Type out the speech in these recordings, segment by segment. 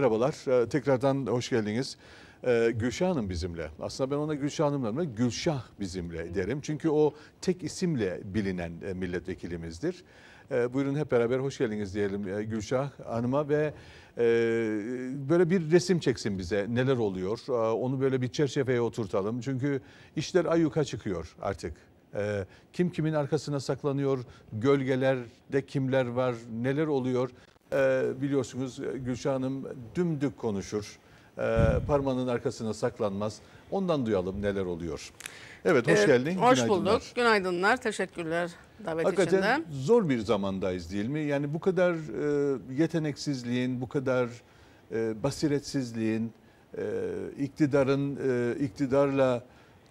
merhabalar. Ee, tekrardan hoş geldiniz. Ee, Gülşah Hanım bizimle. Aslında ben ona Gülşah Hanım derim Gülşah bizimle derim. Çünkü o tek isimle bilinen e, milletvekilimizdir. Ee, buyurun hep beraber hoş geldiniz diyelim e, Gülşah Hanım'a ve e, böyle bir resim çeksin bize neler oluyor. Ee, onu böyle bir çerçeveye oturtalım. Çünkü işler ayyuka çıkıyor artık. kim kimin arkasına saklanıyor, gölgelerde kimler var, neler oluyor. Ee, e, biliyorsunuz Gülşah Hanım dümdük konuşur. E, parmağının arkasına saklanmaz. Ondan duyalım neler oluyor. Evet hoş ee, geldin. Ee, hoş Günaydınlar. bulduk. Günaydınlar. Teşekkürler davet Hakikaten için de. zor bir zamandayız değil mi? Yani bu kadar e, yeteneksizliğin, bu kadar e, basiretsizliğin, e, iktidarın e, iktidarla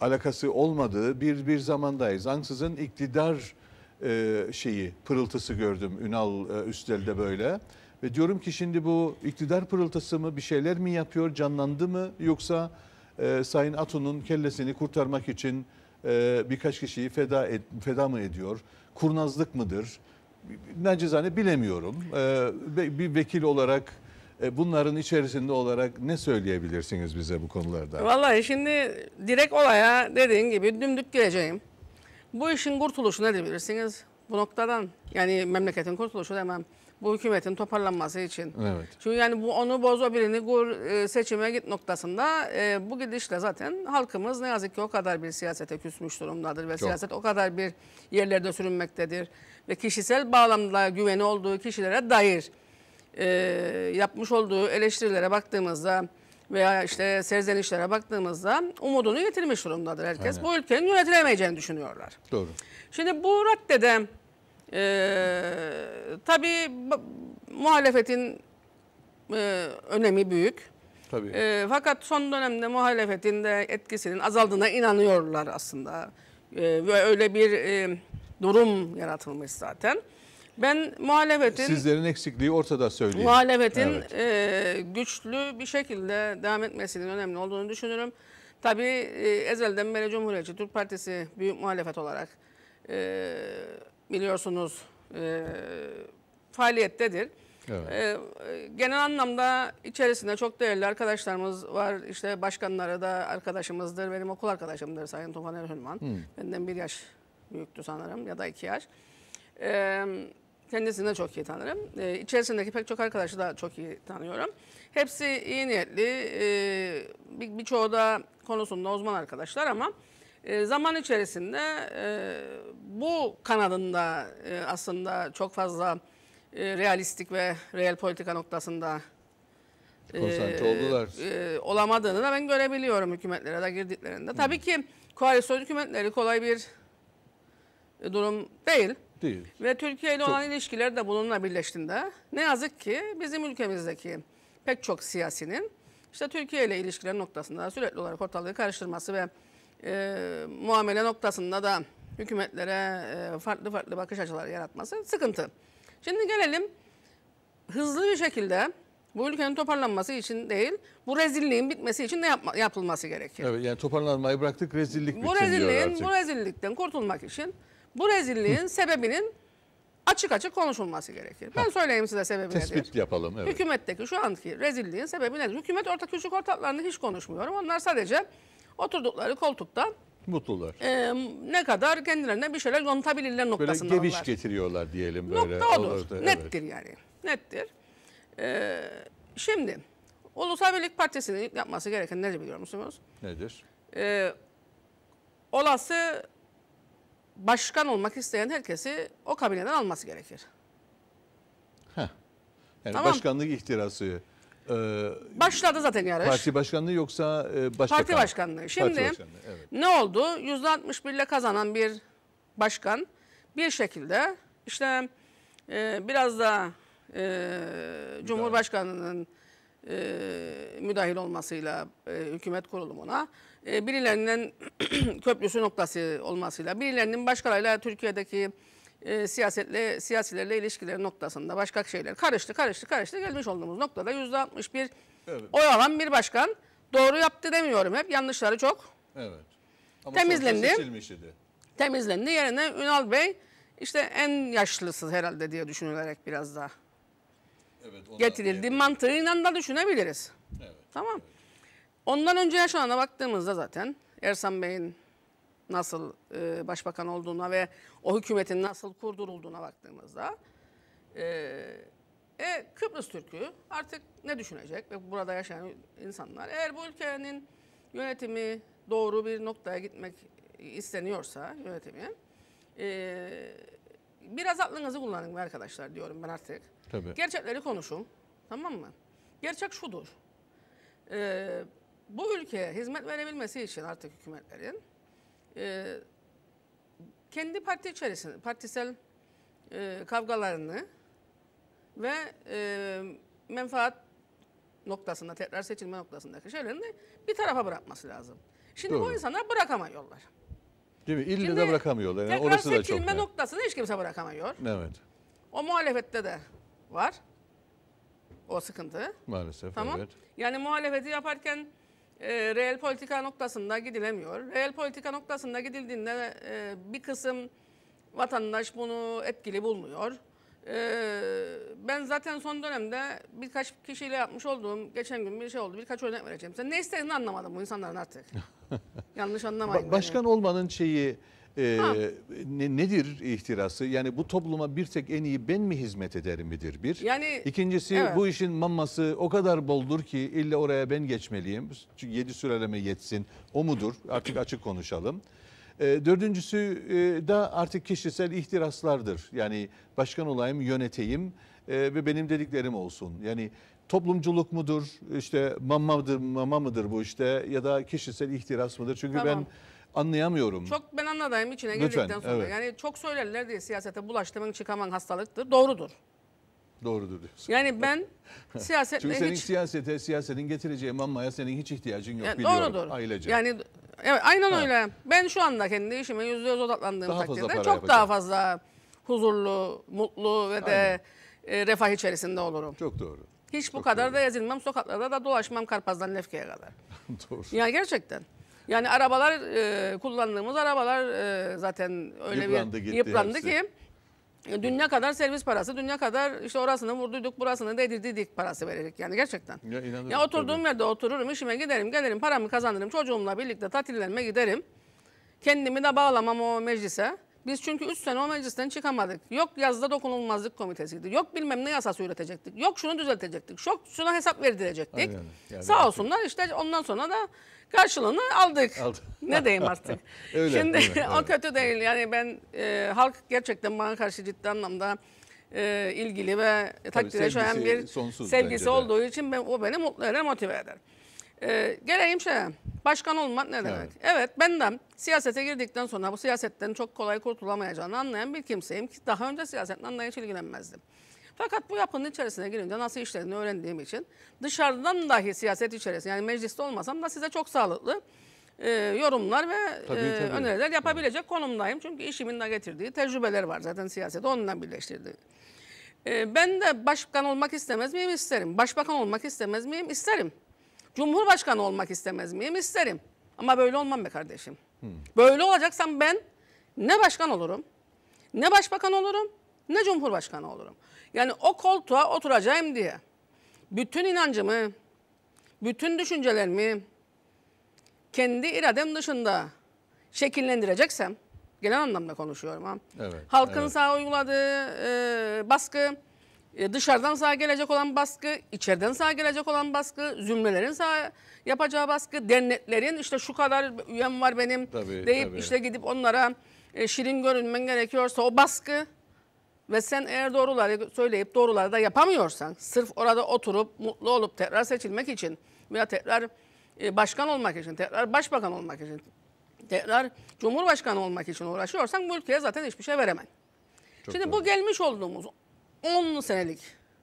alakası olmadığı bir bir zamandayız. Ansızın iktidar e, şeyi pırıltısı gördüm Ünal e, Üstel'de böyle. Ve diyorum ki şimdi bu iktidar pırıltısı mı bir şeyler mi yapıyor canlandı mı yoksa e, Sayın Atun'un kellesini kurtarmak için e, birkaç kişiyi feda, et, feda mı ediyor? Kurnazlık mıdır? Nacizane bilemiyorum. E, bir vekil olarak e, bunların içerisinde olarak ne söyleyebilirsiniz bize bu konularda? Vallahi şimdi direkt olaya dediğin gibi dümdük geleceğim. Bu işin kurtuluşu ne diyebilirsiniz? Bu noktadan yani memleketin kurtuluşu demem. Bu hükümetin toparlanması için. Evet. Çünkü yani bu onu bozo birini kur, e, seçime git noktasında e, bu gidişle zaten halkımız ne yazık ki o kadar bir siyasete küsmüş durumdadır. Ve Çok. siyaset o kadar bir yerlerde sürünmektedir. Ve kişisel bağlamda güveni olduğu kişilere dair e, yapmış olduğu eleştirilere baktığımızda veya işte serzenişlere baktığımızda umudunu yitirmiş durumdadır herkes. Aynen. Bu ülkenin yönetilemeyeceğini düşünüyorlar. Doğru. Şimdi bu raddede e, tabii muhalefetin e, önemi büyük. Tabii. E, fakat son dönemde muhalefetin de etkisinin azaldığına inanıyorlar aslında. E, ve öyle bir e, durum yaratılmış zaten. Ben muhalefetin... Sizlerin eksikliği ortada söyleyeyim. Muhalefetin evet. e, güçlü bir şekilde devam etmesinin önemli olduğunu düşünüyorum. Tabii e, ezelden beri Cumhuriyetçi Türk Partisi büyük muhalefet olarak e, biliyorsunuz e, faaliyettedir. Evet. E, genel anlamda içerisinde çok değerli arkadaşlarımız var. İşte başkanları da arkadaşımızdır. Benim okul arkadaşımdır Sayın Tufan Erhülman. Hmm. Benden bir yaş büyüktü sanırım ya da iki yaş. E, Kendisini de çok iyi tanırım. E, içerisindeki pek çok arkadaşı da çok iyi tanıyorum. Hepsi iyi niyetli. E, bir, birçoğu da konusunda uzman arkadaşlar ama e, zaman içerisinde e, bu kanalında e, aslında çok fazla e, realistik ve real politika noktasında e, konsantre e, oldular. E, olamadığını da ben görebiliyorum hükümetlere de girdiklerinde. Hı. Tabii ki koalisyon hükümetleri kolay bir e, durum değil. Değil. Ve Türkiye ile olan ilişkiler de bununla birleştiğinde ne yazık ki bizim ülkemizdeki pek çok siyasinin işte Türkiye ile ilişkiler noktasında sürekli olarak ortalığı karıştırması ve e, muamele noktasında da hükümetlere e, farklı farklı bakış açıları yaratması sıkıntı. Şimdi gelelim hızlı bir şekilde bu ülkenin toparlanması için değil, bu rezilliğin bitmesi için ne yapma, yapılması gerekir? Evet, yani toparlanmayı bıraktık, rezillik bu bitsin rezilliğin, Bu rezillikten kurtulmak için bu rezilliğin sebebinin açık açık konuşulması gerekir. Ben söyleyeyim size sebebi Tespit nedir. Tespit yapalım. Evet. Hükümetteki şu anki rezilliğin sebebi nedir? Hükümet ortak küçük ortaklarını hiç konuşmuyorum. Onlar sadece oturdukları koltukta Mutlular. E, ne kadar kendilerine bir şeyler yontabilirler noktasında. Böyle geviş getiriyorlar diyelim. Böyle. Nokta odur. Olurdu, Nettir evet. yani. Nettir. E, şimdi Ulusal Birlik Partisi'nin yapması gereken nedir biliyor musunuz? Nedir? E, olası başkan olmak isteyen herkesi o kabineden alması gerekir. Heh. Yani tamam. başkanlık ihtirası. Ee, Başladı zaten yarış. Parti başkanlığı yoksa e, başbakan? Parti başkanlığı. Şimdi parti başkanlığı, evet. ne oldu? %61 ile kazanan bir başkan bir şekilde işte e, biraz da e, Cumhurbaşkanı'nın e, müdahil olmasıyla e, hükümet kurulumuna e, birilerinin köprüsü noktası olmasıyla, birilerinin başkalarıyla Türkiye'deki e, siyasetle, siyasilerle ilişkileri noktasında başka şeyler karıştı, karıştı, karıştı. Gelmiş olduğumuz noktada %61 evet. oy alan bir başkan doğru yaptı demiyorum hep. Yanlışları çok. Evet. Ama temizlendi. Temizlendi. Yerine Ünal Bey işte en yaşlısı herhalde diye düşünülerek biraz daha evet, getirildi. Evet. Mantığıyla da düşünebiliriz. Evet. Tamam. Evet. Ondan önceye şu anda baktığımızda zaten Ersan Bey'in nasıl e, başbakan olduğuna ve o hükümetin nasıl kurdurulduğuna baktığımızda e, e, Kıbrıs Türk'ü artık ne düşünecek ve burada yaşayan insanlar eğer bu ülkenin yönetimi doğru bir noktaya gitmek isteniyorsa yönetimi e, biraz aklınızı kullanın arkadaşlar diyorum ben artık. Tabii. Gerçekleri konuşun tamam mı? Gerçek şudur. E, bu ülkeye hizmet verebilmesi için artık hükümetlerin e, kendi parti içerisinde partisel e, kavgalarını ve e, menfaat noktasında tekrar seçilme noktasındaki şeylerini bir tarafa bırakması lazım. Şimdi Doğru. bu insanlar bırakamıyorlar. Değil mi? İlle de bırakamıyorlar. Yani tekrar orası da çok. Tekrar noktasını hiç kimse bırakamıyor. Evet. O muhalefette de var. O sıkıntı. Maalesef tamam. evet. Yani muhalefeti yaparken e, reel politika noktasında gidilemiyor. Reel politika noktasında gidildiğinde e, bir kısım vatandaş bunu etkili bulmuyor. Ee, ben zaten son dönemde birkaç kişiyle yapmış olduğum, geçen gün bir şey oldu, birkaç örnek vereceğim Sen Ne istediğini anlamadım bu insanların artık. Yanlış anlamayın. Ba başkan yani. olmanın şeyi, e, ne, nedir ihtirası? Yani bu topluma bir tek en iyi ben mi hizmet ederim midir bir? Yani, İkincisi evet. bu işin maması o kadar boldur ki illa oraya ben geçmeliyim. Çünkü yedi süreleme yetsin. O mudur? Artık açık konuşalım. E, dördüncüsü e, da artık kişisel ihtiraslardır. Yani başkan olayım, yöneteyim e, ve benim dediklerim olsun. Yani toplumculuk mudur, işte mamma mıdır, mama mıdır bu işte ya da kişisel ihtiras mıdır? Çünkü tamam. ben anlayamıyorum. Çok ben anladığım içine Lütfen, girdikten sonra. Evet. Yani çok söylerler diye siyasete bulaştığımın çıkaman hastalıktır. Doğrudur. Doğrudur diyorsun. Yani ben siyaset Çünkü senin hiç... siyasete, siyasetin getireceği mammaya senin hiç ihtiyacın yok yani biliyorum doğrudur. ailece. Yani evet, aynen ha. öyle. Ben şu anda kendi işime yüzde yüz odaklandığım daha takdirde çok yapacağım. daha fazla huzurlu, mutlu ve de e, refah içerisinde olurum. Çok doğru. Hiç çok bu kadar doğru. da ezilmem, sokaklarda da dolaşmam Karpaz'dan Lefke'ye kadar. doğru. Ya gerçekten. Yani arabalar e, kullandığımız arabalar e, zaten öyle yıprandı bir yıprandı hepsi. ki e, dünya kadar servis parası, dünya kadar işte orasını vurduyduk, burasını dedirdik parası vererek yani gerçekten. Ya, ya oturduğum tabii. yerde otururum, işime giderim, gelirim, paramı kazanırım, çocuğumla birlikte tatillerime giderim. Kendimi de bağlamam o meclise. Biz çünkü 3 sene o meclisten çıkamadık. Yok yazda dokunulmazlık komitesiydi. Yok bilmem ne yasası üretecektik. Yok şunu düzeltecektik. Yok şuna hesap verdirecektik. Aynen, yani Sağ olsunlar işte ondan sonra da karşılığını aldık. Aldı. Ne diyeyim artık. öyle, Şimdi öyle, o kötü değil. Yani ben e, halk gerçekten bana karşı ciddi anlamda e, ilgili ve Tabii takdire şayan bir sevgisi olduğu için ben, o beni mutlu eder, motive eder. E, geleyim şeye, başkan olmak ne demek? Evet. evet, benden siyasete girdikten sonra bu siyasetten çok kolay kurtulamayacağını anlayan bir kimseyim ki daha önce siyasetle hiç ilgilenmezdim. Fakat bu yapının içerisine girince nasıl işlediğini öğrendiğim için dışarıdan dahi siyaset içerisinde yani mecliste olmasam da size çok sağlıklı e, yorumlar ve tabii, e, tabii. öneriler yapabilecek evet. konumdayım. Çünkü işimin de getirdiği tecrübeler var zaten siyaseti onunla birleştirdi. E, ben de başkan olmak istemez miyim? isterim. Başbakan olmak istemez miyim? isterim. Cumhurbaşkanı olmak istemez miyim? isterim. Ama böyle olmam be kardeşim. Hmm. Böyle olacaksam ben ne başkan olurum, ne başbakan olurum, ne cumhurbaşkanı olurum. Yani o koltuğa oturacağım diye bütün inancımı, bütün düşüncelerimi kendi iradem dışında şekillendireceksem, genel anlamda konuşuyorum ha. Evet, Halkın evet. sağ uyguladığı e, baskı, e, dışarıdan sağ gelecek olan baskı, içeriden sağ gelecek olan baskı, zümrelerin sağ yapacağı baskı, dernetlerin işte şu kadar üyem var benim tabii, deyip tabii. işte gidip onlara e, şirin görünmen gerekiyorsa o baskı. Ve sen eğer doğruları söyleyip doğruları da yapamıyorsan sırf orada oturup mutlu olup tekrar seçilmek için veya tekrar e, başkan olmak için, tekrar başbakan olmak için, tekrar cumhurbaşkanı olmak için uğraşıyorsan bu ülkeye zaten hiçbir şey veremem. Çok Şimdi doğru. bu gelmiş olduğumuz 10 senelik,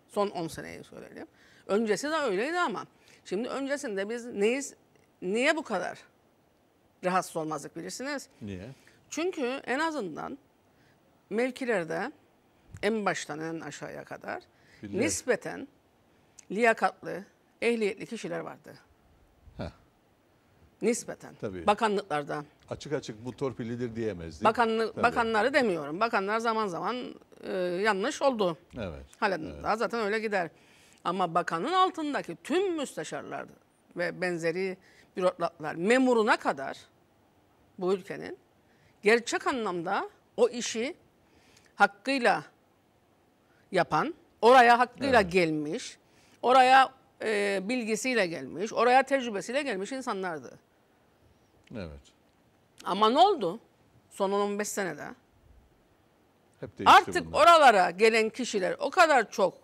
son 10 seneyi söyleyeyim. Öncesi de öyleydi ama şimdi öncesinde biz neyiz, niye bu kadar rahatsız olmazdık bilirsiniz? Niye? Çünkü en azından mevkilerde en baştan en aşağıya kadar Biliyor. nispeten liyakatlı, ehliyetli kişiler vardı. Nispeten. Tabii. Bakanlıklardan. Açık açık bu torpilidir diyemezdi. Bakanlı, bakanları demiyorum. Bakanlar zaman zaman e, yanlış oldu. Evet. Halen evet. daha zaten öyle gider. Ama bakanın altındaki tüm müsteşarlar ve benzeri bürokratlar memuruna kadar bu ülkenin gerçek anlamda o işi hakkıyla yapan, oraya hakkıyla evet. gelmiş, oraya e, bilgisiyle gelmiş, oraya tecrübesiyle gelmiş insanlardı. Evet. Ama ne oldu son 15 senede? Hep değişti. Artık bunlar. oralara gelen kişiler o kadar çok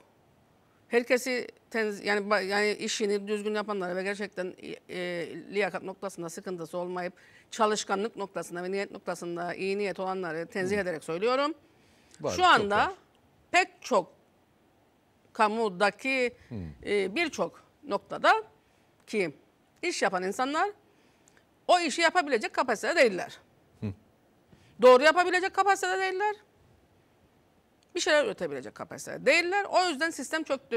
herkesi tenz, yani yani işini düzgün yapanlara ve gerçekten e, e, liyakat noktasında sıkıntısı olmayıp çalışkanlık noktasında ve niyet noktasında iyi niyet olanları tenzih Hı. ederek söylüyorum. Var, Şu anda var pek çok kamudaki hmm. e, birçok noktada ki iş yapan insanlar o işi yapabilecek kapasitede değiller. Hmm. Doğru yapabilecek kapasitede değiller. Bir şeyler üretebilecek kapasitede değiller. O yüzden sistem çöktü.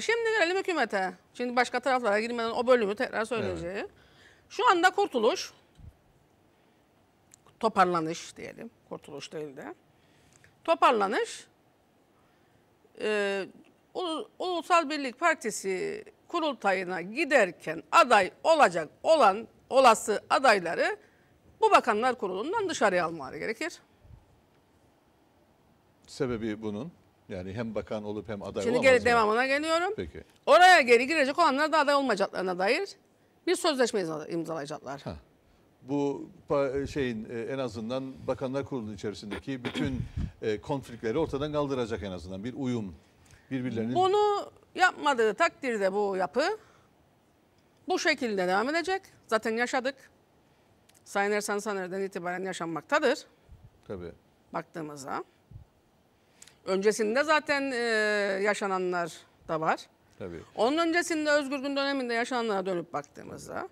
şimdi gelelim hükümete. Şimdi başka taraflara girmeden o bölümü tekrar söyleyeceğim. Evet. Şu anda kurtuluş, toparlanış diyelim, kurtuluş değil de toparlanır. Ee, Ulusal Birlik Partisi kurultayına giderken aday olacak olan olası adayları bu bakanlar kurulundan dışarıya almaları gerekir. Sebebi bunun? Yani hem bakan olup hem aday Şimdi geri devamına yani. geliyorum. Peki. Oraya geri girecek olanlar da aday olmayacaklarına dair bir sözleşme imzalayacaklar. Ha bu e, şeyin e, en azından Bakanlar Kurulu içerisindeki bütün e, konflikleri ortadan kaldıracak en azından bir uyum birbirlerinin. Bunu yapmadığı takdirde bu yapı bu şekilde devam edecek. Zaten yaşadık. Sayın Ersan Saner'den itibaren yaşanmaktadır. Tabii. Baktığımızda. Öncesinde zaten yaşananlar da var. Tabii. Onun öncesinde Özgür Gün döneminde yaşananlara dönüp baktığımızda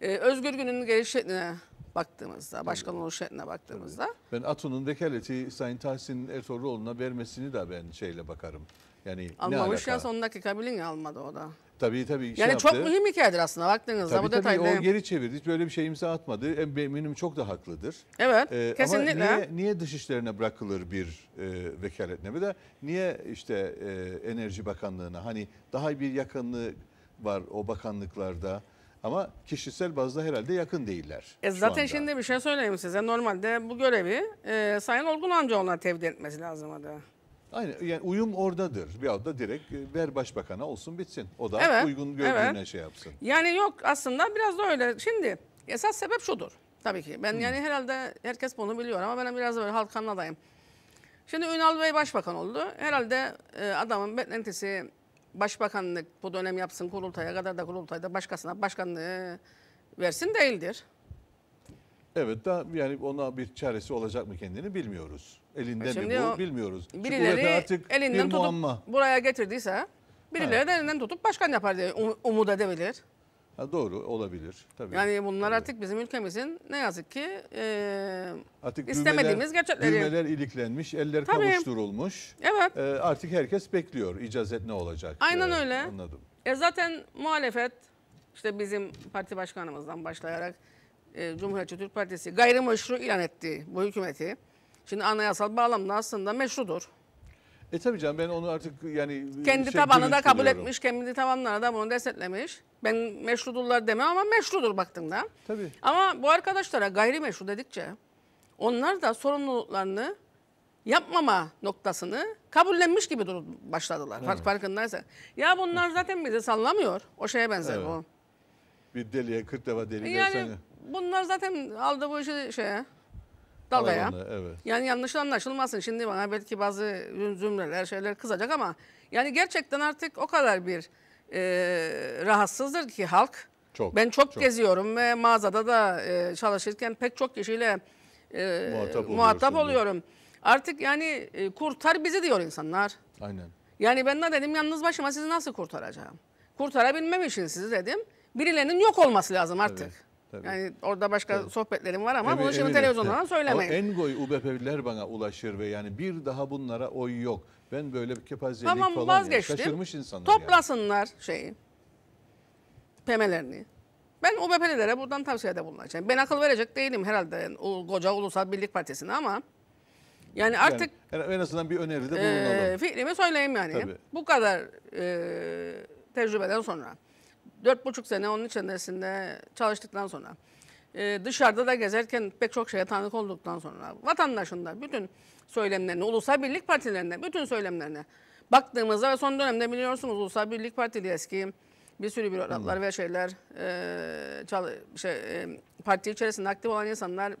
ee, Özgür Gün'ün geliş şekline baktığımızda, başkanın oluş şekline baktığımızda. Ben Atun'un vekaleti Sayın Tahsin Ertuğrul'una vermesini de ben şeyle bakarım. Yani Almamış ya son dakika bilin almadı o da. Tabii tabii. Şey yani şey çok yaptı. mühim hikayedir aslında baktığınızda tabii, bu tabii, detayda. Tabii o geri çevirdi. böyle bir şey imza atmadı. Eminim çok da haklıdır. Evet ee, kesinlikle. Ama niye, niye dış bırakılır bir e, bir de niye işte e, Enerji Bakanlığı'na hani daha bir yakınlığı var o bakanlıklarda ama kişisel bazda herhalde yakın değiller. E zaten şimdi bir şey söyleyeyim size. Normalde bu görevi e, Sayın Olgun ona tevdi etmesi lazımdı. Aynen yani uyum oradadır. Bir da direkt e, ver başbakana olsun bitsin. O da evet, uygun gördüğüne evet. şey yapsın. Yani yok aslında biraz da öyle. Şimdi esas sebep şudur. Tabii ki ben hmm. yani herhalde herkes bunu biliyor ama ben biraz da böyle halkanın adayım. Şimdi Ünal Bey başbakan oldu. Herhalde e, adamın beklentisi başbakanlık bu dönem yapsın kurultaya kadar da kurultayda başkasına başkanlığı versin değildir. Evet da yani ona bir çaresi olacak mı kendini bilmiyoruz. Elinde e mi bu o, bilmiyorz. Birileri artık elinden bir muamma. buraya getirdiyse birileri ha. de elinden tutup başkan yapar diye umuda umut edebilir. Ha, doğru olabilir. Tabii. Yani bunlar tabii. artık bizim ülkemizin ne yazık ki e, artık istemediğimiz düğmeler, gerçekleri. Düğmeler iliklenmiş, eller tabii. kavuşturulmuş. Evet. E, artık herkes bekliyor icazet ne olacak. Aynen e, öyle. Anladım. E zaten muhalefet işte bizim parti başkanımızdan başlayarak e, Cumhuriyetçi Türk Partisi gayrimeşru ilan etti bu hükümeti. Şimdi anayasal bağlamda aslında meşrudur. E tabii canım ben onu artık yani... E, kendi şey, tabanı da kabul buluyorum. etmiş, kendi tabanlarına da bunu desteklemiş. Ben meşrudurlar demem ama meşrudur baktığımda. Tabii. Ama bu arkadaşlara gayrimeşru dedikçe onlar da sorumluluklarını yapmama noktasını kabullenmiş gibi durup başladılar. Evet. Farkındaysa. Ya bunlar zaten bizi sallamıyor. O şeye benzer evet. bu. Bir deliye 40 defa deli yani, dersene. Bunlar zaten aldı bu işi şeye Dalaya. ya, evet. Yani yanlış anlaşılmasın. Şimdi bana belki bazı zümreler şeyler kızacak ama yani gerçekten artık o kadar bir e, rahatsızdır ki halk. Çok, ben çok, çok geziyorum ve mağazada da e, çalışırken pek çok kişiyle e, muhatap, muhatap oluyorum. Artık yani e, kurtar bizi diyor insanlar. Aynen. Yani ben ne dedim yalnız başıma sizi nasıl kurtaracağım? Kurtarabilmem için sizi dedim. Birilerinin yok olması lazım artık. Evet. Tabii. Yani orada başka Tabii. sohbetlerim var ama evet, bunu şimdi televizyondan evet. söylemeyin. Ama Engoy UBP'liler bana ulaşır ve yani bir daha bunlara oy yok. Ben böyle bir kepazelik tamam, falan vazgeçtim. Yani. şaşırmış insanlar. Toplasınlar yani. şeyi, pemelerini. Ben UBP'lilere buradan tavsiyede bulunacağım. Ben akıl verecek değilim herhalde o koca Ulusal Birlik Partisi'ne ama yani artık yani, en azından bir öneride bulunalım. E, fikrimi söyleyeyim yani. Tabii. Bu kadar e, tecrübeden sonra dört buçuk sene onun içerisinde çalıştıktan sonra, e, dışarıda da gezerken pek çok şeye tanık olduktan sonra, vatandaşın da bütün söylemlerini, Ulusal Birlik Partilerine, bütün söylemlerini baktığımızda ve son dönemde biliyorsunuz Ulusal Birlik Partili eski bir sürü bürokratlar ve şeyler e, şey, e, parti içerisinde aktif olan insanlar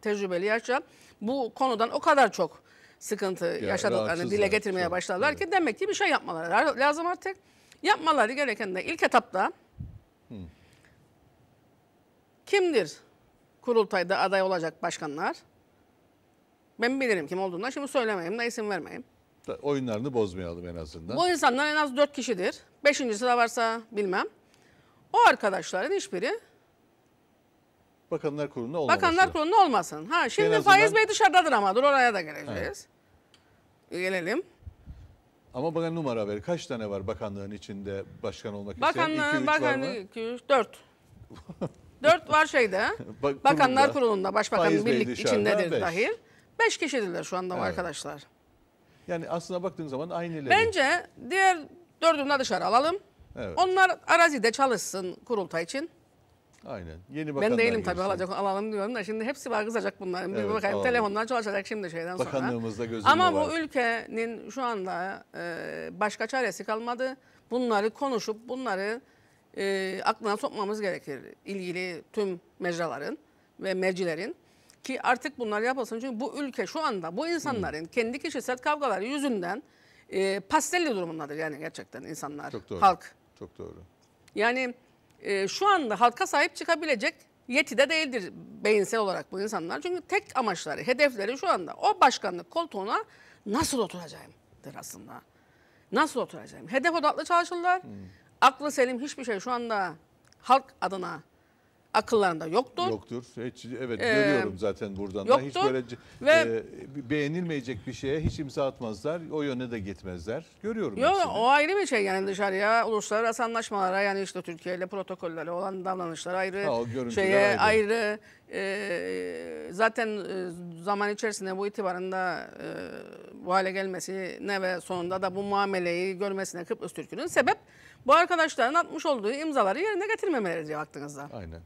tecrübeli yaşça bu konudan o kadar çok sıkıntı ya, yaşadıklarını dile getirmeye başladılar evet. ki demek ki bir şey yapmaları lazım artık. Yapmaları gereken de ilk etapta kimdir kurultayda aday olacak başkanlar? Ben bilirim kim olduğundan şimdi söylemeyeyim de isim vermeyeyim. Oyunlarını bozmayalım en azından. Bu insanlar en az dört kişidir. Beşincisi de varsa bilmem. O arkadaşların hiçbiri Bakanlar Kurulu'nda olmasın. Bakanlar Kurulu'nda olmasın. Ha şimdi azından... Faiz Bey dışarıdadır ama dur oraya da geleceğiz. Evet. Gelelim. Ama bana numara ver. Kaç tane var bakanlığın içinde başkan olmak isteyen? 2 3 Bakanlığı, dört. Dört var şeyde. Bak- Bakanlar kurulda. Kurulu'nda, Başbakan birlik içindedir beş. dahil. Beş kişidirler şu anda bu Evet. arkadaşlar. Yani aslına baktığın zaman aynıları. Bence diğer dördünü de dışarı alalım. Evet. Onlar arazide çalışsın kurultay için. Aynen. Yeni bakanlar Ben değilim tabii alacak alalım diyorum da şimdi hepsi var kızacak bunların. Evet, bakayım alalım. telefonlar çalışacak şimdi şeyden sonra. Bakanlığımızda gözüm Ama var. bu ülkenin şu anda e, başka çaresi kalmadı. Bunları konuşup bunları e, aklına sokmamız gerekir. ilgili tüm mecraların ve mercilerin. Ki artık bunlar yapılsın. Çünkü bu ülke şu anda bu insanların hmm. kendi kişisel kavgaları yüzünden e, pastelli durumundadır yani gerçekten insanlar, Çok doğru. halk. Çok doğru. Yani e, şu anda halka sahip çıkabilecek yetide değildir beyinsel olarak bu insanlar. Çünkü tek amaçları, hedefleri şu anda o başkanlık koltuğuna nasıl oturacağımdır aslında. Nasıl oturacağım? Hedef odaklı çalışırlar. Hmm. Aklı selim hiçbir şey şu anda halk adına akıllarında yoktur. Yoktur. Hiç, evet ee, görüyorum zaten buradan yoktur. da. Hiç böyle ve, e, beğenilmeyecek bir şeye hiç imza atmazlar. O yöne de gitmezler. Görüyorum. Yok o ayrı bir şey yani dışarıya uluslararası anlaşmalara yani işte Türkiye ile protokollere olan davranışlar ayrı. Ha, şeye ayrı. ayrı ee, e, zaten zaman içerisinde bu itibarında e, bu hale gelmesine ve sonunda da bu muameleyi görmesine Kıbrıs Türk'ünün sebep bu arkadaşların atmış olduğu imzaları yerine getirmemeleri diye aklınızda. Aynen.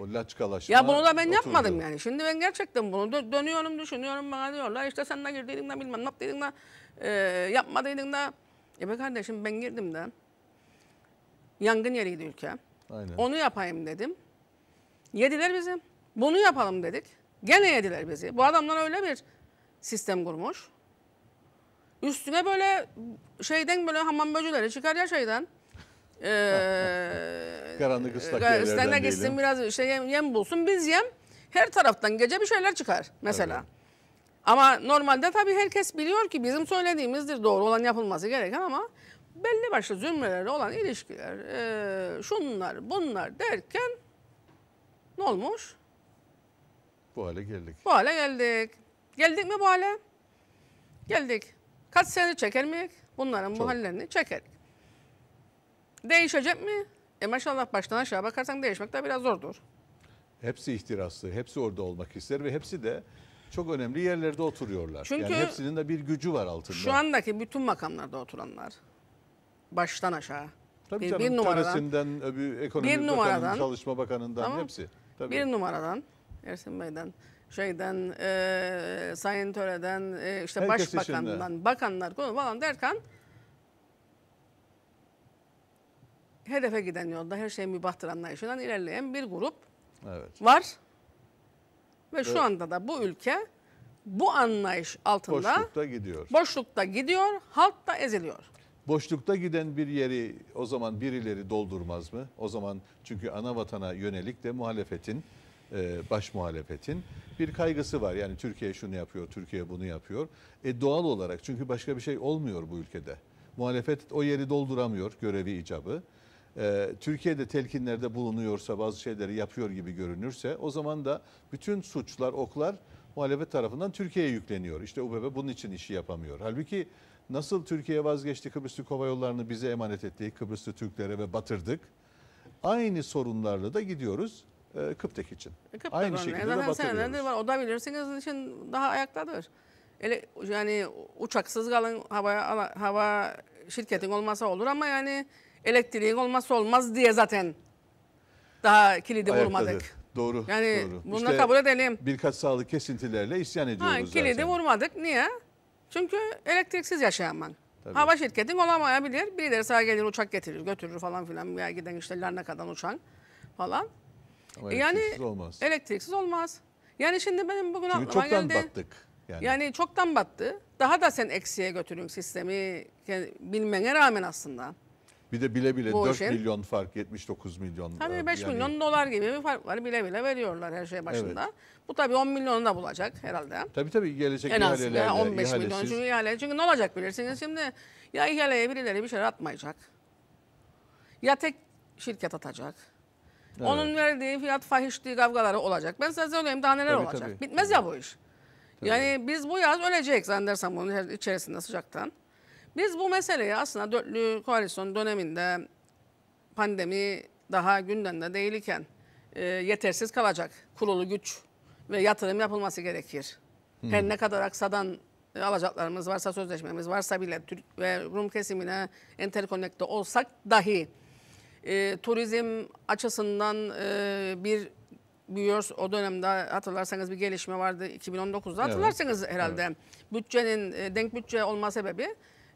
O laçkalaşma. Ya bunu da ben oturdu. yapmadım yani. Şimdi ben gerçekten bunu dö dönüyorum düşünüyorum bana diyorlar işte sen de girdiydin de bilmem ne yaptıydın da e, yapmadıydın da. E be kardeşim ben girdim de yangın yeriydi ülke. Aynen. Onu yapayım dedim. Yediler bizi. Bunu yapalım dedik. Gene yediler bizi. Bu adamlar öyle bir sistem kurmuş. Üstüne böyle şeyden böyle hamam böceleri çıkar ya şeyden. Ee, Karanlık ıslak yerlerden ıslak biraz şey yem, yem bulsun. Biz yem her taraftan gece bir şeyler çıkar mesela. Evet. Ama normalde tabii herkes biliyor ki bizim söylediğimizdir doğru olan yapılması gereken ama belli başlı zümrelerle olan ilişkiler e, şunlar bunlar derken ne olmuş? Bu hale geldik. Bu hale geldik. Geldik mi bu hale? Geldik. Kaç sene çeker miyik? Bunların Çok. bu hallerini çekerik. Değişecek mi? E maşallah baştan aşağı bakarsan değişmek de biraz zordur. Hepsi ihtiraslı, hepsi orada olmak ister ve hepsi de çok önemli yerlerde oturuyorlar. Çünkü yani hepsinin de bir gücü var altında. Şu andaki bütün makamlarda oturanlar baştan aşağı. Tabii bir, canım, bir numaradan, tanesinden ekonomi bir bakanından, numaradan, çalışma bakanından tamam. hepsi. Tabii. Bir numaradan Ersin Bey'den şeyden e, Sayın Töre'den e, işte Herkes başbakandan içinde. bakanlar falan derken hedefe giden yolda her şey mübahtır anlayışından ilerleyen bir grup evet. var. Ve evet. şu anda da bu ülke bu anlayış altında boşlukta gidiyor. Boşlukta gidiyor, halk da eziliyor. Boşlukta giden bir yeri o zaman birileri doldurmaz mı? O zaman çünkü ana vatana yönelik de muhalefetin, e, baş muhalefetin bir kaygısı var. Yani Türkiye şunu yapıyor, Türkiye bunu yapıyor. E doğal olarak çünkü başka bir şey olmuyor bu ülkede. Muhalefet o yeri dolduramıyor görevi icabı. Ee, Türkiye'de telkinlerde bulunuyorsa bazı şeyleri yapıyor gibi görünürse o zaman da bütün suçlar oklar muhalefet tarafından Türkiye'ye yükleniyor. İşte UBB bunun için işi yapamıyor. Halbuki nasıl Türkiye vazgeçti Kıbrıs Türk Yolları'nı bize emanet etti Kıbrıslı Türklere ve batırdık. Aynı sorunlarla da gidiyoruz e, Kıptek için. E, Kıptek Aynı olmaya. şekilde e, Zaten de batırıyoruz. var. O da bilirsiniz için daha ayaktadır. Ele, yani uçaksız kalın hava hava şirketin olmasa olur ama yani elektriğin olmazsa olmaz diye zaten daha kilidi Ayaktadır. vurmadık. Doğru. Yani bunu işte kabul edelim. Birkaç sağlık kesintilerle isyan ediyoruz ha, kilidi zaten. Kilidi vurmadık. Niye? Çünkü elektriksiz yaşayamam. Tabii. Hava şirketin olamayabilir. Birileri sana gelir uçak getirir, götürür falan filan. Veya giden işte Larnaka'dan uçan falan. Ama e yani elektriksiz olmaz. Elektriksiz olmaz. Yani şimdi benim bugün Çünkü aklıma çoktan geldi. battık. Yani. yani çoktan battı. Daha da sen eksiye götürün sistemi bilmene rağmen aslında. Bir de bile bile Bu 4 işin- milyon fark 79 milyon. Tabii hani 5 e, yani milyon dolar gibi bir fark var. Bile bile veriyorlar her şey başında. Bu tabii 10 milyonu da bulacak herhalde. Tabii tabii gelecek En az ihalelerde, 15 milyon çünkü ihale. Çünkü ne olacak bilirsiniz şimdi ya ihaleye birileri bir şey atmayacak. Ya tek şirket atacak. Onun verdiği fiyat fahişliği kavgaları olacak. Ben size söyleyeyim daha neler Tabii, olacak. tabii. Bitmez ya bu iş. Yani biz bu yaz öleceğiz zannedersem bunun içerisinde sıcaktan. Biz bu meseleyi aslında dörtlü koalisyon döneminde pandemi daha gündemde değil iken e, yetersiz kalacak kurulu güç ve yatırım yapılması gerekir. Hmm. Her ne kadar aksadan e, alacaklarımız varsa, sözleşmemiz varsa bile Türk ve Rum kesimine enterkonekte olsak dahi e, turizm açısından e, bir büyüyoruz. O dönemde hatırlarsanız bir gelişme vardı 2019'da. Hatırlarsanız evet. herhalde evet. bütçenin e, denk bütçe olma sebebi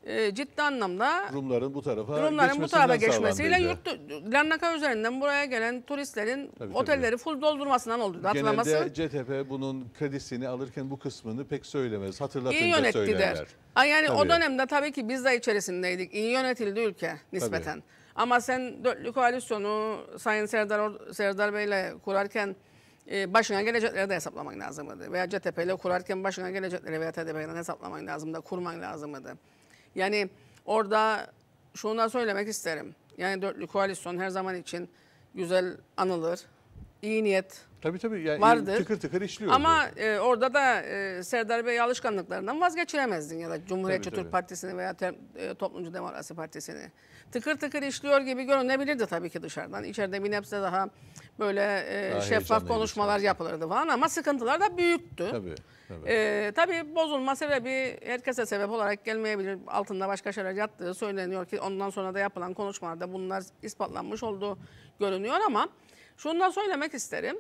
e, ciddi anlamda Rumların bu tarafa Rumların bu tarafa geçmesiyle yurt Larnaka üzerinden buraya gelen turistlerin tabii, otelleri tabii. full doldurmasından oldu. Hatırlaması. Genelde CTP bunun kredisini alırken bu kısmını pek söylemez. Hatırlatınca İyi yönetti söylerler. der. Aa, yani tabii. o dönemde tabii ki biz de içerisindeydik. İyi yönetildi ülke nispeten. Tabii. Ama sen dörtlü koalisyonu Sayın Serdar, Serdar Bey'le kurarken e, başına gelecekleri de hesaplaman lazımdı. Veya CTP ile kurarken başına gelecekleri veya TDP'den hesaplaman lazımdı, kurmak lazımdı. Yani orada şunu da söylemek isterim. Yani dörtlü koalisyon her zaman için güzel anılır iyi niyet tabii, tabii. Yani vardır. Tıkır tıkır işliyor. Ama e, orada da e, Serdar Bey alışkanlıklarından vazgeçiremezdin ya da Cumhuriyetçi Türk Partisi'ni veya te, e, Toplumcu Demokrasi Partisi'ni. Tıkır tıkır işliyor gibi görünebilirdi tabii ki dışarıdan. İçeride bir nebze daha böyle e, daha şeffaf konuşmalar insan. yapılırdı falan ama sıkıntılar da büyüktü. Tabii. Tabii. Ee, tabii bozulma sebebi herkese sebep olarak gelmeyebilir. Altında başka şeyler yattığı söyleniyor ki ondan sonra da yapılan konuşmalarda bunlar ispatlanmış olduğu görünüyor ama şunu da söylemek isterim.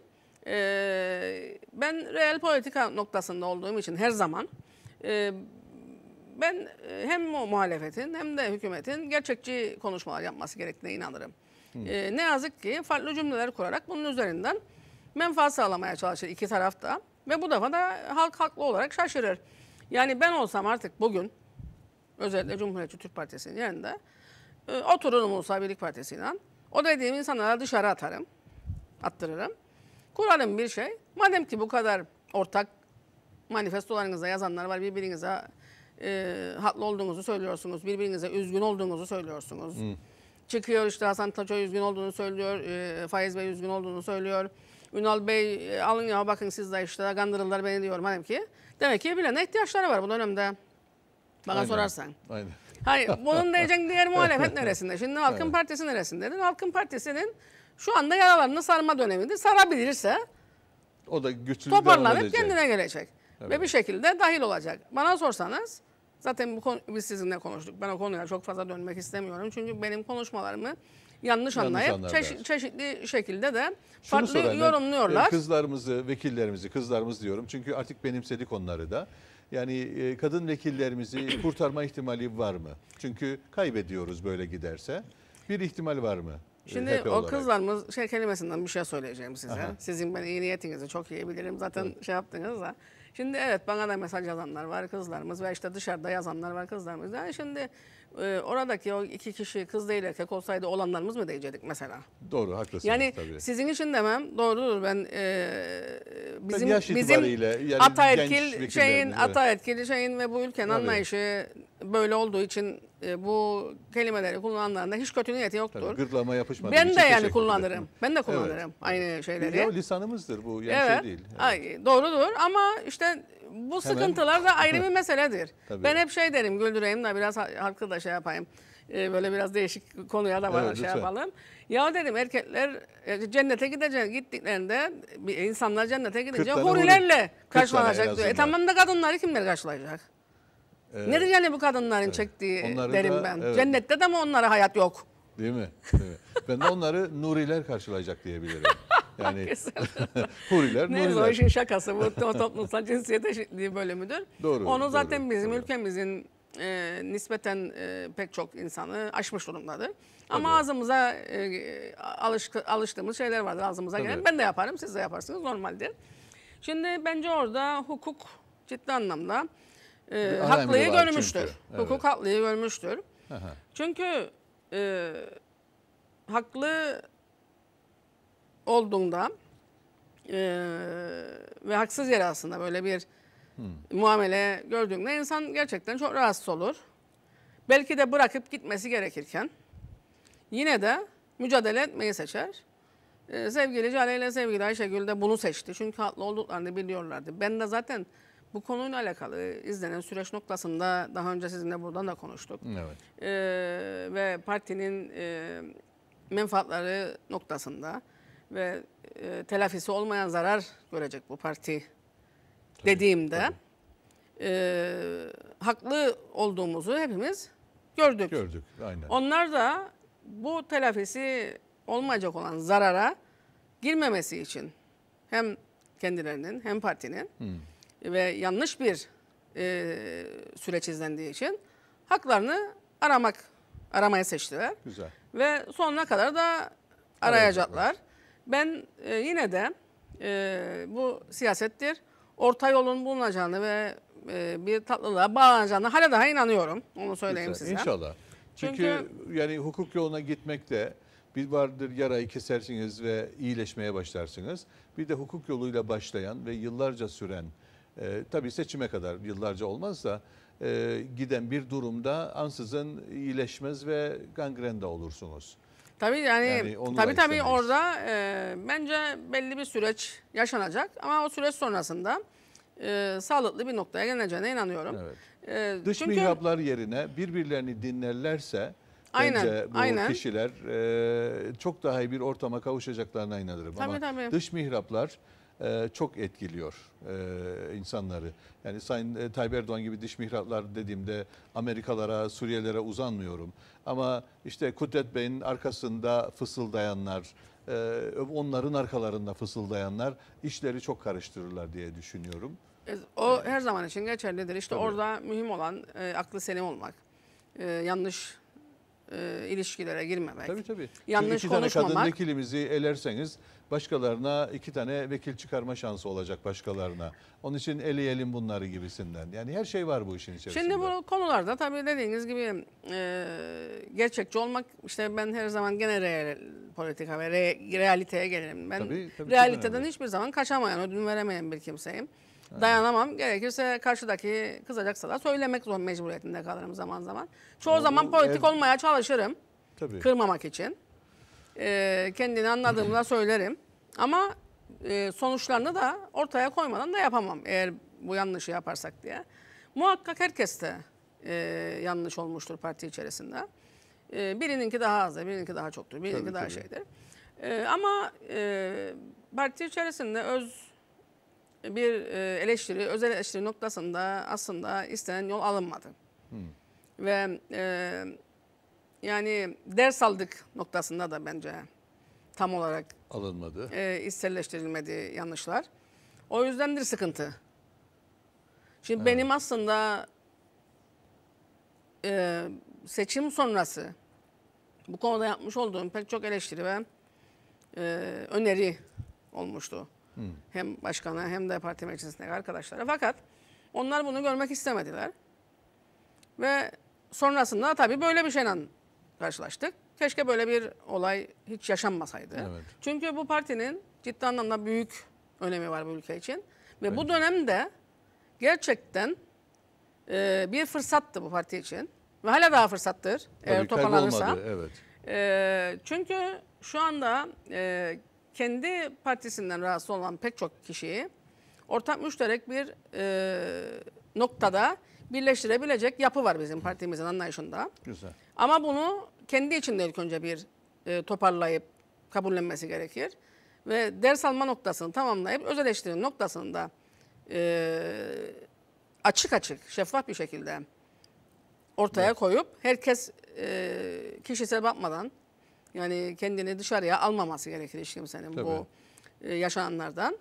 Ee, ben real politika noktasında olduğum için her zaman e, ben hem muhalefetin hem de hükümetin gerçekçi konuşmalar yapması gerektiğine inanırım. Hmm. Ee, ne yazık ki farklı cümleler kurarak bunun üzerinden menfaat sağlamaya çalışır iki tarafta ve bu defa da halk haklı olarak şaşırır. Yani ben olsam artık bugün özellikle Cumhuriyetçi Türk Partisi'nin yerinde e, otururum Musa Birlik Partisi'yle o dediğim insanları dışarı atarım attırırım. Kurarım bir şey. Madem ki bu kadar ortak manifestolarınızda yazanlar var birbirinize e, haklı olduğunuzu söylüyorsunuz. Birbirinize üzgün olduğunuzu söylüyorsunuz. Hmm. Çıkıyor işte Hasan Taçoy üzgün olduğunu söylüyor. E, Faiz Bey üzgün olduğunu söylüyor. Ünal Bey e, alın ya bakın siz de işte kandırırlar beni diyor madem ki. Demek ki ne ihtiyaçları var bu dönemde. Bana Aynen. sorarsan. Aynen. Hayır bunun diyecek diğer muhalefet neresinde? Şimdi Halkın Aynen. Partisi neresindedir? Halkın Partisi'nin şu anda yaralarını sarma dönemidir. Sarabilirse o da güçlü toparlanıp kendine gelecek. Evet. Ve bir şekilde dahil olacak. Bana sorsanız zaten bu konu, biz sizinle konuştuk. Ben o konuya çok fazla dönmek istemiyorum. Çünkü benim konuşmalarımı yanlış anlayıp çeşi, çeşitli şekilde de Şunu farklı sorayım, yorumluyorlar. E, kızlarımızı, vekillerimizi, kızlarımız diyorum. Çünkü artık benimsedik onları da. Yani e, kadın vekillerimizi kurtarma ihtimali var mı? Çünkü kaybediyoruz böyle giderse. Bir ihtimal var mı? Şimdi o olarak. kızlarımız şey kelimesinden bir şey söyleyeceğim size. Aha. Sizin ben iyi niyetinizi çok iyi bilirim. Zaten evet. şey yaptınız da. Şimdi evet bana da mesaj yazanlar var kızlarımız ve işte dışarıda yazanlar var kızlarımız. Yani şimdi e, oradaki o iki kişi kız değil erkek olsaydı olanlarımız mı diyecektik mesela? Doğru haklısınız yani, tabii. sizin için demem doğrudur ben e, bizim ben yaş bizim yani ataerkil şeyin ataerkil şeyin ve bu ülkenin tabii. anlayışı böyle olduğu için e, bu kelimeleri kullananlarında hiç kötü niyeti yoktur. Tabii, gırtlama yapışmadan Ben de yani kullanırım. Ederim. Ben de kullanırım evet. aynı şeyleri. Ya, lisanımızdır bu yani şey evet. şey değil. Evet. Ay, doğrudur ama işte bu Hemen. sıkıntılar da ayrı bir meseledir. Tabii. Ben hep şey derim güldüreyim de biraz halkı da şey yapayım. Ee, böyle biraz değişik konuya da var, evet, şey yapalım. Ya dedim erkekler e, cennete gidecek gittiklerinde insanlar cennete gidecek hurilerle karşılaşacak. diyor. E tamam da kadınları kimler karşılayacak? Evet. Ne diyeceğim bu kadınların evet. çektiği onları derim da, ben. Evet. Cennette de mi onlara hayat yok? Değil mi? Değil mi? ben de onları nuriler karşılayacak diyebilirim. Yani Huriler, Neyse o işin şakası bu toplumsal cinsiyet eşitliği bölümüdür. Doğru. Onu zaten doğru, bizim doğru. ülkemizin e, nispeten e, pek çok insanı aşmış durumdadır. Ama Tabii. ağzımıza e, alış, alıştığımız şeyler vardır ağzımıza Tabii. gelen. Ben de yaparım, siz de yaparsınız normaldir. Şimdi bence orada hukuk ciddi anlamda e, haklıyı görmüştür. Çünkü. Evet. Hukuk haklıyı görmüştür. Aha. Çünkü e, haklı olduğunda e, ve haksız yere aslında böyle bir hmm. muamele gördüğünde insan gerçekten çok rahatsız olur. Belki de bırakıp gitmesi gerekirken yine de mücadele etmeyi seçer. Ee, sevgili Cale ile sevgili Ayşegül de bunu seçti. Çünkü haklı olduklarını biliyorlardı. Ben de zaten bu konuyla alakalı izlenen süreç noktasında daha önce sizinle buradan da konuştuk. Evet. Ee, ve partinin e, menfaatları noktasında ve e, telafisi olmayan zarar görecek bu parti tabii, dediğimde tabii. E, haklı olduğumuzu hepimiz gördük. Gördük aynen. Onlar da bu telafisi olmayacak olan zarara girmemesi için hem kendilerinin hem partinin hmm. ve yanlış bir e, süreç izlendiği için haklarını aramak aramaya seçtiler. Güzel. Ve sonuna kadar da arayacaklar. arayacaklar. Ben e, yine de e, bu siyasettir. Orta yolun bulunacağını ve e, bir tatlılığa bağlanacağını hala daha inanıyorum. Onu söyleyeyim Güzel. size. İnşallah. Çünkü, Çünkü yani hukuk yoluna gitmek de bir vardır yarayı kesersiniz ve iyileşmeye başlarsınız. Bir de hukuk yoluyla başlayan ve yıllarca süren e, tabii seçime kadar yıllarca olmazsa e, giden bir durumda ansızın iyileşmez ve gangrende olursunuz. Tabii yani, yani tabii tabii orada e, bence belli bir süreç yaşanacak ama o süreç sonrasında e, sağlıklı bir noktaya geleceğine inanıyorum. Evet. E, Dış çünkü, mihraplar yerine birbirlerini dinlerlerse aynen, bence bu aynen. kişiler e, çok daha iyi bir ortama kavuşacaklarına inanırım. Tabii, ama tabii. dış mihraplar e, çok etkiliyor e, insanları. Yani Sayın e, Tayyip Erdoğan gibi diş mihraklar dediğimde Amerikalara, Suriyelere uzanmıyorum. Ama işte Kudret Bey'in arkasında fısıldayanlar, onların arkalarında fısıldayanlar işleri çok karıştırırlar diye düşünüyorum. O her zaman için geçerlidir. İşte Tabii. orada mühim olan e, aklı selim olmak. E, yanlış e, ilişkilere girmemek. Tabii tabii. Yanlış Siz iki konuşmamak. tane kadın vekilimizi elerseniz başkalarına iki tane vekil çıkarma şansı olacak başkalarına. Onun için eleyelim bunları gibisinden. Yani her şey var bu işin içerisinde. Şimdi bu konularda tabii dediğiniz gibi e, gerçekçi olmak işte ben her zaman gene real, politika ve re, realiteye gelirim. Ben tabii, tabii realiteden hiçbir zaman kaçamayan, ödün veremeyen bir kimseyim. Dayanamam. Gerekirse karşıdaki kızacaksa da söylemek zor mecburiyetinde kalırım zaman zaman. Çoğu o, zaman politik ev... olmaya çalışırım. Tabii. Kırmamak için. Ee, kendini anladığımda söylerim. Ama e, sonuçlarını da ortaya koymadan da yapamam eğer bu yanlışı yaparsak diye. Muhakkak herkes de e, yanlış olmuştur parti içerisinde. E, birininki daha azdır, birininki daha çoktur, birininki tabii, daha tabii. şeydir. E, ama e, parti içerisinde öz bir e, eleştiri, özel eleştiri noktasında aslında istenen yol alınmadı. Hmm. Ve e, yani ders aldık noktasında da bence tam olarak alınmadı. E, içselleştirilmedi yanlışlar. O yüzdendir sıkıntı. Şimdi evet. benim aslında e, seçim sonrası bu konuda yapmış olduğum pek çok eleştiri ve e, öneri olmuştu. Hem başkana hem de parti meclisindeki arkadaşlara. Fakat onlar bunu görmek istemediler. Ve sonrasında tabii böyle bir şeyle karşılaştık. Keşke böyle bir olay hiç yaşanmasaydı. Evet. Çünkü bu partinin ciddi anlamda büyük önemi var bu ülke için. Ve evet. bu dönemde gerçekten e, bir fırsattı bu parti için. Ve hala daha fırsattır Tabii eğer toparlanırsa. Evet. E, çünkü şu anda e, kendi partisinden rahatsız olan pek çok kişiyi ortak müşterek bir e, noktada birleştirebilecek yapı var bizim partimizin anlayışında. Güzel. Ama bunu kendi içinde ilk önce bir e, toparlayıp kabullenmesi gerekir. Ve ders alma noktasını tamamlayıp öz eleştiri noktasında e, açık açık, şeffaf bir şekilde ortaya evet. koyup herkes e, kişisel bakmadan yani kendini dışarıya almaması gerekir hiç kimsenin Tabii. bu e, yaşananlardan.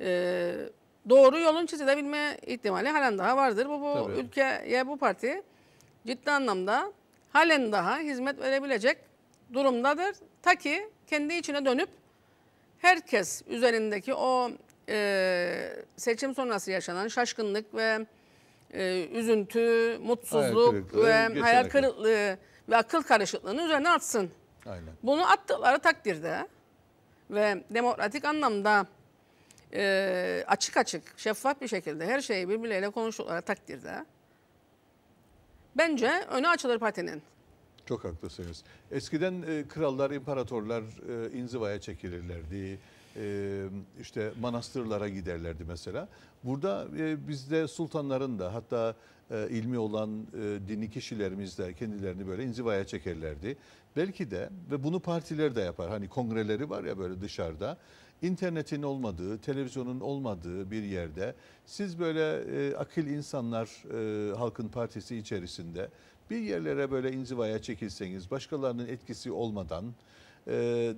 E, doğru yolun çizilebilme ihtimali halen daha vardır. Bu, bu ülkeye bu parti ciddi anlamda halen daha hizmet verebilecek durumdadır. Ta ki kendi içine dönüp herkes üzerindeki o e, seçim sonrası yaşanan şaşkınlık ve e, üzüntü, mutsuzluk hayal ve hayal kırıklığı ve akıl karışıklığını üzerine atsın. Aynen. Bunu attıkları takdirde ve demokratik anlamda e, açık açık, şeffaf bir şekilde her şeyi birbirleriyle konuştukları takdirde bence önü açılır partinin. Çok haklısınız. Eskiden e, krallar, imparatorlar e, inzivaya çekilirlerdi. E, işte manastırlara giderlerdi mesela. Burada e, bizde sultanların da hatta e, ilmi olan e, dini kişilerimiz de kendilerini böyle inzivaya çekerlerdi. Belki de ve bunu partiler de yapar. Hani kongreleri var ya böyle dışarıda. İnternetin olmadığı, televizyonun olmadığı bir yerde siz böyle e, akil insanlar e, halkın partisi içerisinde bir yerlere böyle inzivaya çekilseniz başkalarının etkisi olmadan e,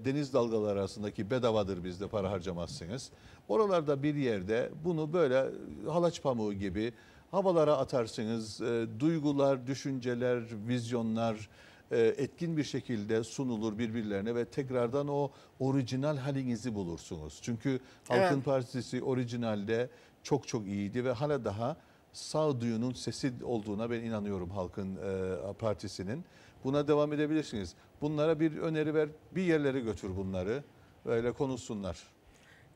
deniz dalgaları arasındaki bedavadır bizde para harcamazsınız. Oralarda bir yerde bunu böyle halaç pamuğu gibi havalara atarsınız. E, duygular, düşünceler, vizyonlar, e, etkin bir şekilde sunulur birbirlerine ve tekrardan o orijinal halinizi bulursunuz. Çünkü Halkın evet. Partisi orijinalde çok çok iyiydi ve hala daha sağduyunun sesi olduğuna ben inanıyorum Halkın e, Partisi'nin. Buna devam edebilirsiniz. Bunlara bir öneri ver, bir yerlere götür bunları. Böyle konuşsunlar.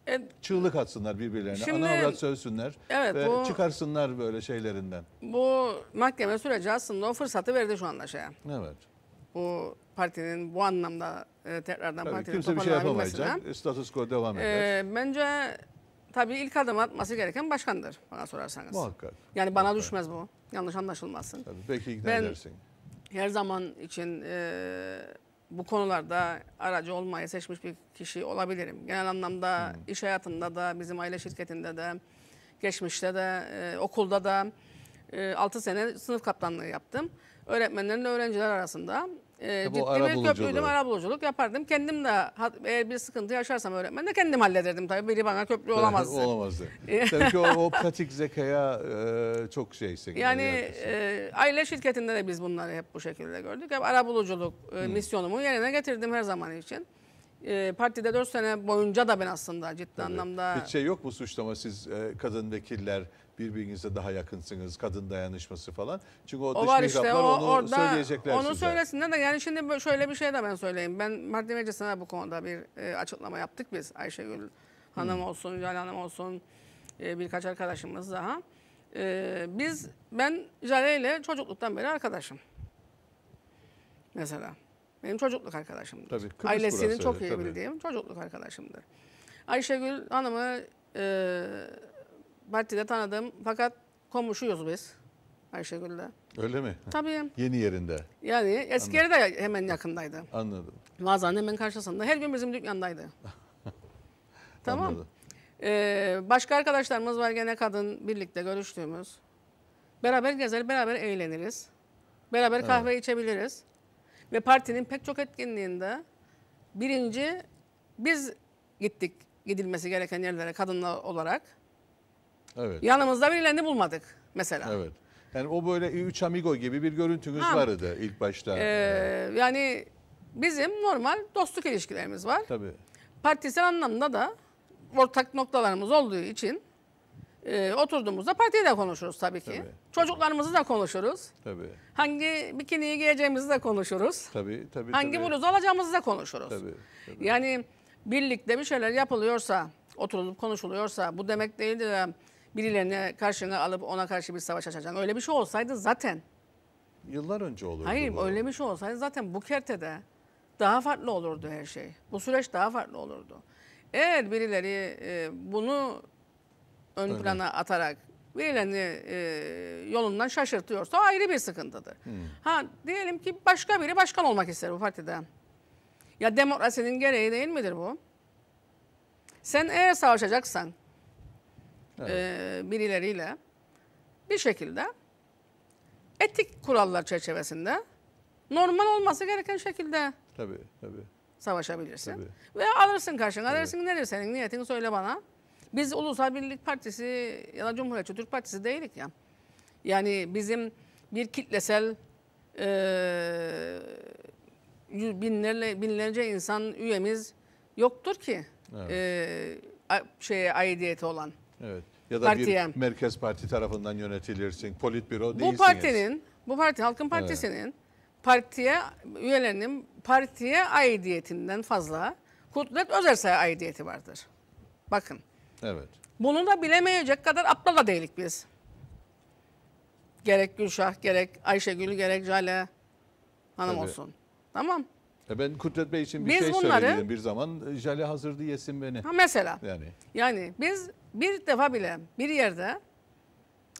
E, Çığlık atsınlar birbirlerine. Şimdi, Ana avrat sövsünler. Evet, ve bu, çıkarsınlar böyle şeylerinden. Bu mahkeme süreci aslında o fırsatı verdi şu anda şeye. Evet bu partinin bu anlamda e, tekrardan tabii partinin kimse bir şey yapamayacak. E, status quo devam e, eder. E, bence tabii ilk adım atması gereken başkandır bana sorarsanız. Muhakkak. Yani muhakkak. bana düşmez bu. Yanlış anlaşılmasın. Tabii belki ikna ben, edersin. Her zaman için e, bu konularda aracı olmayı seçmiş bir kişi olabilirim. Genel anlamda hmm. iş hayatında da, bizim aile şirketinde de, geçmişte de, e, okulda da e, 6 sene sınıf kaptanlığı yaptım. Öğretmenlerin öğrenciler arasında e, ara köprüydüm, ara buluculuk yapardım. Kendim de eğer bir sıkıntı yaşarsam öğretmen de kendim hallederdim tabii. Biri bana köprü olamazdı. olamazdı. tabii o, o pratik zekaya e, çok şeysin. Yani e, aile şirketinde de biz bunları hep bu şekilde gördük. Hep ara buluculuk e, hmm. misyonumu yerine getirdim her zaman için. E, partide 4 sene boyunca da ben aslında ciddi tabii. anlamda... Hiç şey yok bu suçlama siz e, kadın vekiller birbirinize daha yakınsınız, kadın dayanışması falan. Çünkü o, o dış var işte, o, onu orada, söyleyecekler Onu size. söylesinler de yani şimdi şöyle bir şey de ben söyleyeyim. Ben Madde Meclisi'ne bu konuda bir e, açıklama yaptık biz. Ayşegül hmm. olsun, Yücel Hanım olsun, e, birkaç arkadaşımız daha. E, biz, ben Jale ile çocukluktan beri arkadaşım. Mesela. Benim çocukluk arkadaşımdır. Tabii, Kıbrıs Ailesini çok iyi tabii. bildiğim çocukluk arkadaşımdır. Ayşegül Hanım'ı e, partide tanıdığım fakat komşuyuz biz Ayşegül'le. Öyle mi? Tabii. Yeni yerinde. Yani eski yeri de hemen yakındaydı. Anladım. Mağazanın hemen karşısında. Her gün bizim dükkandaydı. tamam. Ee, başka arkadaşlarımız var gene kadın birlikte görüştüğümüz. Beraber gezer, beraber eğleniriz. Beraber evet. kahve içebiliriz. Ve partinin pek çok etkinliğinde birinci biz gittik gidilmesi gereken yerlere kadınlar olarak. Evet. Yanımızda birilerini bulmadık mesela. Evet. Yani o böyle üç amigo gibi bir görüntünüz ha. vardı ilk başta. Ee, yani. yani bizim normal dostluk ilişkilerimiz var. Tabii. Partisel anlamda da ortak noktalarımız olduğu için e, oturduğumuzda partiyi de konuşuruz tabii ki. Tabii. Çocuklarımızı da konuşuruz. Tabii. Hangi bikiniyi giyeceğimizi de konuşuruz. Tabii tabii. Hangi tabii. bluz alacağımızı da konuşuruz. Tabii, tabii. Yani birlikte bir şeyler yapılıyorsa, oturulup konuşuluyorsa bu demek değildir de birilerine karşına alıp ona karşı bir savaş açacaksın. Öyle bir şey olsaydı zaten. Yıllar önce olurdu. Hayır bu. öyle bir şey olsaydı zaten bu kertede daha farklı olurdu her şey. Bu süreç daha farklı olurdu. Eğer birileri e, bunu ön Öyle. plana atarak birilerini e, yolundan şaşırtıyorsa o ayrı bir sıkıntıdır. Hmm. Ha diyelim ki başka biri başkan olmak ister bu partiden. Ya demokrasinin gereği değil midir bu? Sen eğer savaşacaksan evet. e, birileriyle bir şekilde etik kurallar çerçevesinde normal olması gereken şekilde tabii, tabii. savaşabilirsin. Tabii. Ve alırsın karşına alırsın dersin nedir senin niyetini söyle bana. Biz Ulusal Birlik Partisi ya da Cumhuriyetçi Türk Partisi değilik ya. Yani bizim bir kitlesel e, binlerle binlerce insan üyemiz yoktur ki evet. e, şeye aidiyeti olan. Evet. Ya da Partiye. bir merkez parti tarafından yönetilirsin. Politbüro değilsin. Bu partinin, bu parti Halkın Partisi'nin evet. partiye üyelerinin partiye aidiyetinden fazla Kudret Özerse'ye aidiyeti vardır. Bakın. Evet. Bunu da bilemeyecek kadar aptal da değilik biz. Gerek Gülşah, gerek Ayşegül, gerek Jale Hanım Tabii. olsun. Tamam. E ben Kudret Bey için bir biz şey bunları, söyledim bir zaman. E, Jale hazırdı yesin beni. Ha mesela. Yani. yani biz bir defa bile bir yerde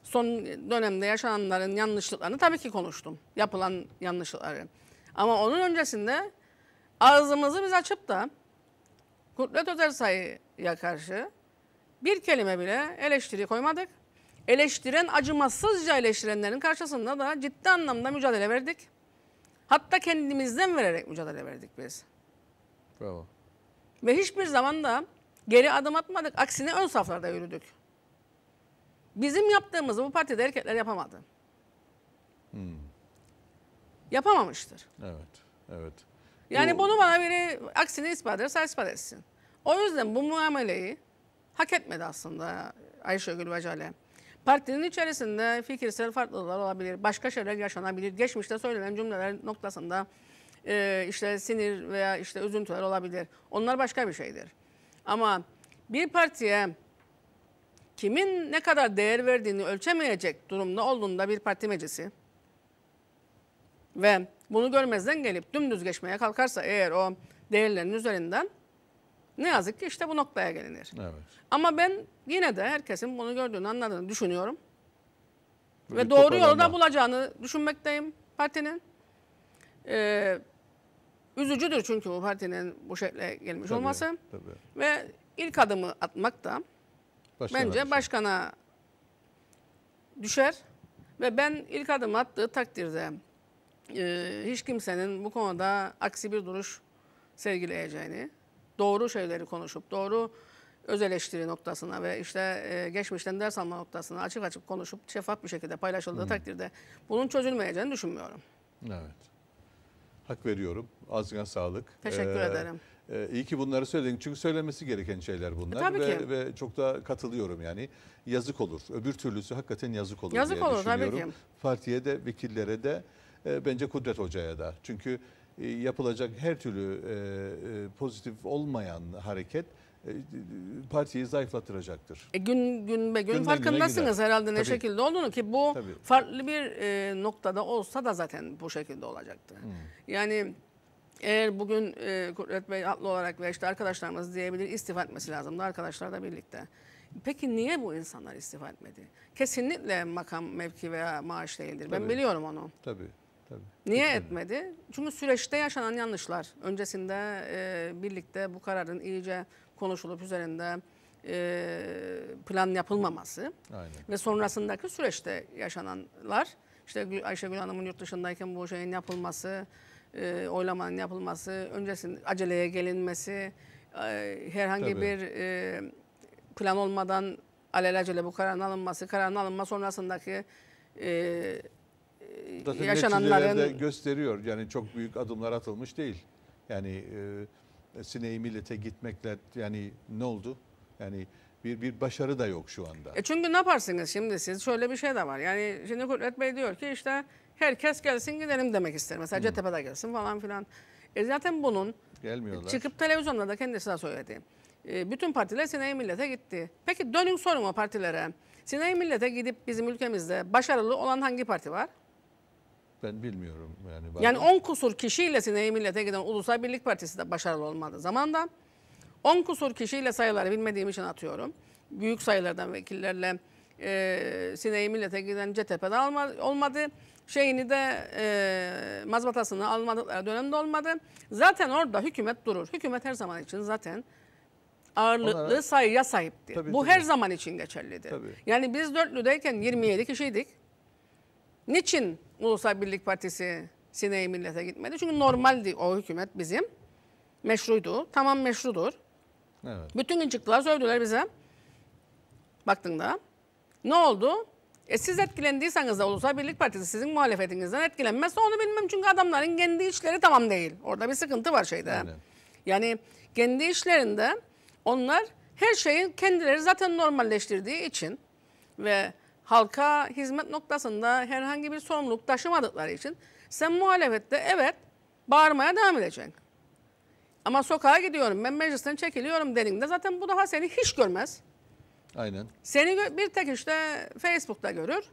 son dönemde yaşananların yanlışlıklarını tabii ki konuştum. Yapılan yanlışlıkları. Ama onun öncesinde ağzımızı biz açıp da Kudret Özersay'a karşı bir kelime bile eleştiri koymadık. Eleştiren acımasızca eleştirenlerin karşısında da ciddi anlamda mücadele verdik. Hatta kendimizden vererek mücadele verdik biz. Bravo. Ve hiçbir zaman da geri adım atmadık. Aksine ön saflarda yürüdük. Bizim yaptığımızı bu partide erkekler yapamadı. Hmm. Yapamamıştır. Evet, evet. Yani bu... bunu bana biri aksini ispat ederse ispat etsin. O yüzden bu muameleyi hak etmedi aslında Ayşegül Vecale. Partinin içerisinde fikirsel farklılıklar olabilir, başka şeyler yaşanabilir. Geçmişte söylenen cümleler noktasında e, işte sinir veya işte üzüntüler olabilir. Onlar başka bir şeydir. Ama bir partiye kimin ne kadar değer verdiğini ölçemeyecek durumda olduğunda bir parti meclisi ve bunu görmezden gelip dümdüz geçmeye kalkarsa eğer o değerlerin üzerinden ne yazık ki işte bu noktaya gelinir. Evet. Ama ben yine de herkesin bunu gördüğünü anladığını düşünüyorum. Böyle Ve doğru yolu da bulacağını düşünmekteyim partinin. Ee, üzücüdür çünkü bu partinin bu şekle gelmiş tabii, olması. Tabii. Ve ilk adımı atmak da başkana bence düşer. başkana düşer. Ve ben ilk adımı attığı takdirde e, hiç kimsenin bu konuda aksi bir duruş sergileyeceğini doğru şeyleri konuşup doğru öz eleştiri noktasına ve işte e, geçmişten ders alma noktasına açık açık konuşup şeffaf bir şekilde paylaşıldığı hmm. takdirde bunun çözülmeyeceğini düşünmüyorum. Evet. Hak veriyorum. Ağzına sağlık. Teşekkür ee, ederim. E, iyi ki bunları söyledin. Çünkü söylemesi gereken şeyler bunlar. E, tabii ve, ki. Ve çok da katılıyorum yani. Yazık olur. Öbür türlüsü hakikaten yazık olur yazık diye olur, düşünüyorum. Tabii ki. Partiye de, vekillere de, e, bence Kudret Hoca'ya da. Çünkü e, yapılacak her türlü e, e, pozitif olmayan hareket partiyi zayıflatıracaktır. E gün gün be gün Günden farkındasınız herhalde Tabii. ne şekilde olduğunu ki bu Tabii. farklı bir noktada olsa da zaten bu şekilde olacaktı. Hmm. Yani eğer bugün e, Kudret Bey haklı olarak ve işte arkadaşlarımız diyebilir istifa etmesi lazımdı arkadaşlar da birlikte. Peki niye bu insanlar istifa etmedi? Kesinlikle makam, mevki veya maaş değildir. Tabii. Ben biliyorum onu. Tabii. Tabii. Niye Kesinlikle. etmedi? Çünkü süreçte yaşanan yanlışlar öncesinde e, birlikte bu kararın iyice konuşulup üzerinde e, plan yapılmaması Aynen. ve sonrasındaki süreçte yaşananlar işte Ayşegül Hanım'ın yurt dışındayken bu şeyin yapılması, e, oylamanın yapılması, öncesinde aceleye gelinmesi, e, herhangi Tabii. bir e, plan olmadan alelacele bu kararın alınması, kararın alınma sonrasındaki e, Zaten yaşananların... de gösteriyor. Yani çok büyük adımlar atılmış değil. Yani e, sineği millete gitmekle yani ne oldu? Yani bir, bir başarı da yok şu anda. E çünkü ne yaparsınız şimdi siz? Şöyle bir şey de var. Yani şimdi Kudret Bey diyor ki işte herkes gelsin gidelim demek ister. Mesela hmm. gelsin falan filan. E zaten bunun Gelmiyorlar. çıkıp televizyonda da kendisi de söyledi. E, bütün partiler sineği millete gitti. Peki dönün sorun o partilere. Sineği millete gidip bizim ülkemizde başarılı olan hangi parti var? Ben bilmiyorum. Yani, yani 10 kusur kişiyle sineği millete giden Ulusal Birlik Partisi de başarılı olmadı zamanda. da 10 kusur kişiyle sayıları bilmediğim için atıyorum. Büyük sayılardan vekillerle e, sineği millete giden CTP'de alma, olmadı. Şeyini de e, mazbatasını almadıkları dönemde olmadı. Zaten orada hükümet durur. Hükümet her zaman için zaten ağırlıklı Onlara... sayıya sahipti. Tabii, Bu tabii. her zaman için geçerlidir. Tabii. Yani biz dörtlüdeyken 27 kişiydik. Niçin Ulusal Birlik Partisi Sineği Millet'e gitmedi? Çünkü normaldi o hükümet bizim. Meşruydu. Tamam meşrudur. Evet. Bütün gün çıktılar sövdüler bize. Baktığında. Ne oldu? E siz etkilendiyseniz de Ulusal Birlik Partisi sizin muhalefetinizden etkilenmezse onu bilmem. Çünkü adamların kendi işleri tamam değil. Orada bir sıkıntı var şeyde. Aynen. Yani kendi işlerinde onlar her şeyi kendileri zaten normalleştirdiği için ve halka hizmet noktasında herhangi bir sorumluluk taşımadıkları için sen muhalefette evet bağırmaya devam edeceksin. Ama sokağa gidiyorum ben meclisten çekiliyorum dediğinde zaten bu daha seni hiç görmez. Aynen. Seni bir tek işte Facebook'ta görür.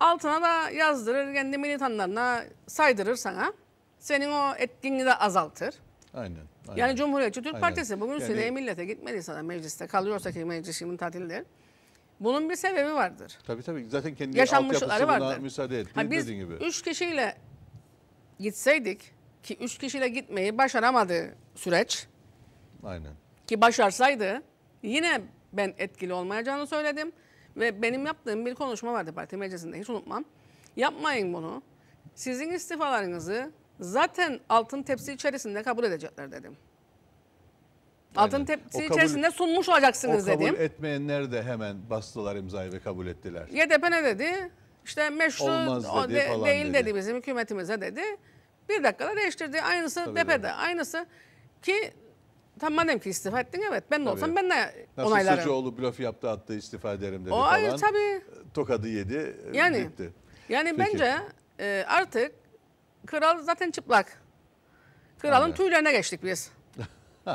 Altına da yazdırır kendi militanlarına saydırır sana. Senin o etkinliği de azaltır. Aynen. aynen. Yani Cumhuriyetçi Türk aynen. Partisi bugün yani... Süleyman Millet'e gitmediyse de mecliste kalıyorsa ki meclis şimdi tatildir. Bunun bir sebebi vardır. Tabii tabii. Zaten kendi altyapısı vardır. müsaade etti. Ha, biz gibi. üç kişiyle gitseydik ki üç kişiyle gitmeyi başaramadı süreç. Aynen. Ki başarsaydı yine ben etkili olmayacağını söyledim. Ve benim yaptığım bir konuşma vardı parti meclisinde hiç unutmam. Yapmayın bunu. Sizin istifalarınızı zaten altın tepsi içerisinde kabul edecekler dedim. Altın tepsi kabul, içerisinde sunmuş olacaksınız dedim. O kabul dedim. etmeyenler de hemen bastılar imzayı ve kabul ettiler. YDP ne dedi? İşte meşru Olmaz dedi, o de, falan değil dedi. dedi bizim hükümetimize dedi. Bir dakikada değiştirdi. Aynısı Tabii DP'de. De. Aynısı ki tam madem ki istifa ettin evet ben de tabii. ben de Nasıl onaylarım. Nasıl Sıcıoğlu blöf yaptı attı istifa ederim dedi o, falan. Hayır tabii. Tokadı yedi e, yani, gitti. Yani Peki. bence e, artık kral zaten çıplak. Kralın Aynen. tüylerine geçtik biz.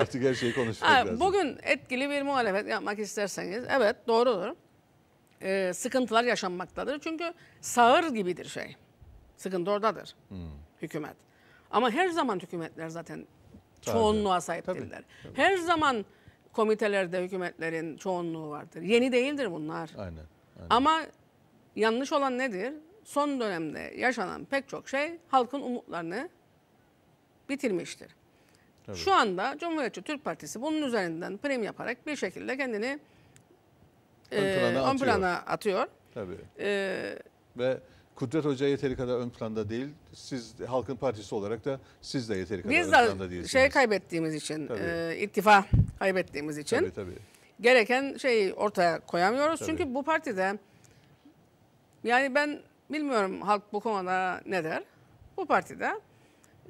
Artık her şeyi konuşmak lazım. Bugün etkili bir muhalefet yapmak isterseniz evet doğrudur. Ee, sıkıntılar yaşanmaktadır. Çünkü sağır gibidir şey. Sıkıntı oradadır hmm. hükümet. Ama her zaman hükümetler zaten çoğunluğa sahip tabii, değiller. Tabii. Her zaman komitelerde hükümetlerin çoğunluğu vardır. Yeni değildir bunlar. Aynen, aynen. Ama yanlış olan nedir? Son dönemde yaşanan pek çok şey halkın umutlarını bitirmiştir. Tabii. Şu anda Cumhuriyetçi Türk Partisi bunun üzerinden prim yaparak bir şekilde kendini ön e, plana, e, atıyor. plana atıyor. Tabii. Ee, Ve Kudret Hoca yeteri kadar ön planda değil. Siz halkın partisi olarak da siz de yeteri kadar ön planda değilsiniz. Biz de şey kaybettiğimiz için, tabii. e, ittifa kaybettiğimiz için tabii, tabii. gereken şeyi ortaya koyamıyoruz. Tabii. Çünkü bu partide yani ben bilmiyorum halk bu konuda ne der. Bu partide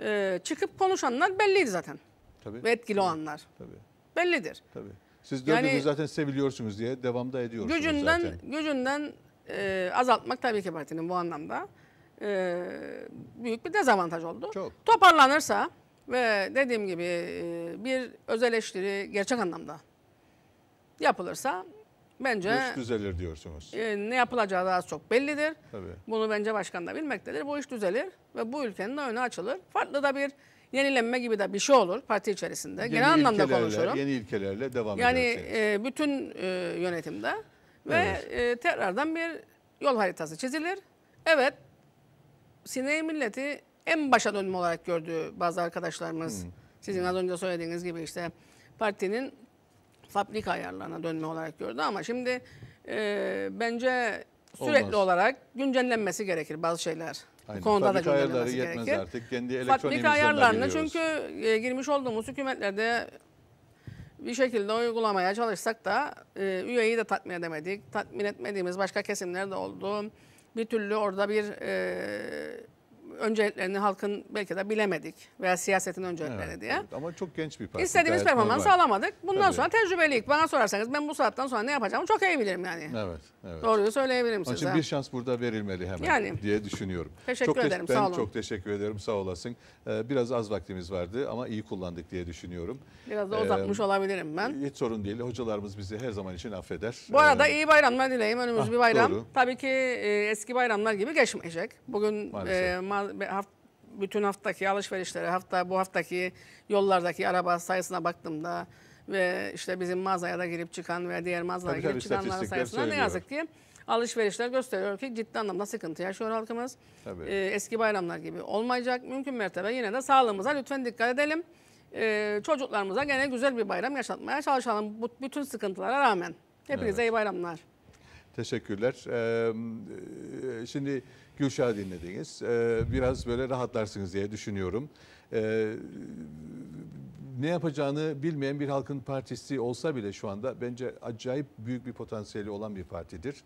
e, çıkıp konuşanlar belliydi zaten. Tabii. Ve etkili tabii. olanlar. Tabii. Bellidir. Tabii. Siz dördünüz yani, zaten seviliyorsunuz diye devamda ediyorsunuz gücünden, zaten. Gücünden e, azaltmak tabii ki partinin bu anlamda e, büyük bir dezavantaj oldu. Çok. Toparlanırsa ve dediğim gibi e, bir öz eleştiri gerçek anlamda yapılırsa bence... Bu iş düzelir diyorsunuz. E, ne yapılacağı da az çok bellidir. Tabii. Bunu bence başkan da bilmektedir. Bu iş düzelir ve bu ülkenin önü açılır. Farklı da bir yenilenme gibi de bir şey olur parti içerisinde. Yeni Genel anlamda konuşuyorum. Yeni ilkelerle devam yani, ederseniz. Yani e, bütün e, yönetimde ve e, tekrardan bir yol haritası çizilir. Evet, Sineği milleti en başa dönüm olarak gördü bazı arkadaşlarımız. Hmm. Sizin az önce söylediğiniz gibi işte partinin fabrika ayarlarına dönme olarak gördü ama şimdi e, bence sürekli Olmaz. olarak güncellenmesi gerekir bazı şeyler. Aynen. Bu konuda Fabrika da ayarları yetmez artık. Kendi elektronik ayarlarını çünkü e, girmiş olduğumuz hükümetlerde bir şekilde uygulamaya çalışsak da e, üyeyi de tatmin edemedik. Tatmin etmediğimiz başka kesimler de oldu. Bir türlü orada bir e, önceliklerini halkın belki de bilemedik veya siyasetin öncelikleri evet, diye. Evet. Ama çok genç bir parti. İstediğimiz performansı alamadık. Bundan Tabii. sonra tecrübeliyik. Bana sorarsanız ben bu saatten sonra ne yapacağımı çok iyi bilirim yani. Evet. evet. Doğruyu söyleyebilirim Onun size. Onun bir şans burada verilmeli hemen yani. diye düşünüyorum. Teşekkür çok ederim. Te- sağ olun. çok teşekkür ederim. Sağ olasın. Ee, biraz az vaktimiz vardı ama iyi kullandık diye düşünüyorum. Biraz da uzatmış ee, olabilirim ben. Hiç sorun değil. Hocalarımız bizi her zaman için affeder. Bu arada ee, iyi bayramlar dileyim. Önümüz ah, bir bayram. Doğru. Tabii ki e, eski bayramlar gibi geçmeyecek. Bugün e, ma bütün haftaki alışverişleri hafta bu haftaki yollardaki araba sayısına baktığımda ve işte bizim mağazaya da girip çıkan ve diğer mağazalara tabii, girip çıkanların sayısına ne yazık ki alışverişler gösteriyor ki ciddi anlamda sıkıntı yaşıyor halkımız. Tabii. Ee, eski bayramlar gibi olmayacak. Mümkün mertebe yine de sağlığımıza lütfen dikkat edelim. Ee, çocuklarımıza gene güzel bir bayram yaşatmaya çalışalım. Bu, bütün sıkıntılara rağmen. Hepinize evet. iyi bayramlar. Teşekkürler. Ee, e, şimdi Gülşah dinlediniz. Ee, biraz böyle rahatlarsınız diye düşünüyorum. Ee, ne yapacağını bilmeyen bir halkın partisi olsa bile şu anda bence acayip büyük bir potansiyeli olan bir partidir.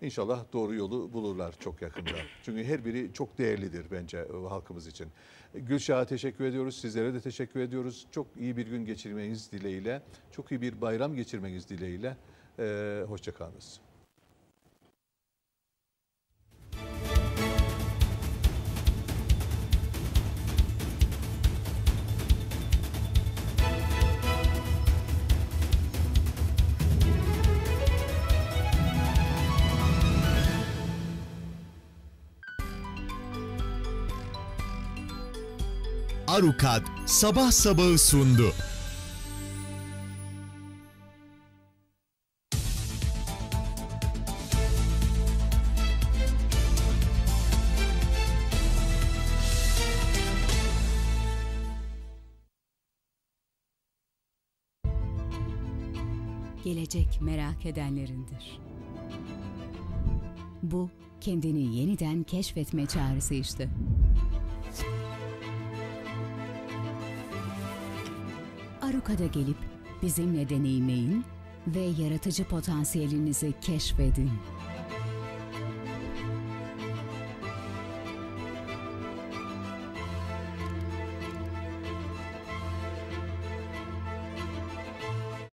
İnşallah doğru yolu bulurlar çok yakında. Çünkü her biri çok değerlidir bence e, halkımız için. Gülşah'a teşekkür ediyoruz. Sizlere de teşekkür ediyoruz. Çok iyi bir gün geçirmeniz dileğiyle. Çok iyi bir bayram geçirmeniz dileğiyle. Ee, Hoşçakalınız. Arukat sabah sabahı sundu. gelecek merak edenlerindir. Bu kendini yeniden keşfetme çağrısı işte. Aruka'da gelip bizimle deneyimleyin ve yaratıcı potansiyelinizi keşfedin.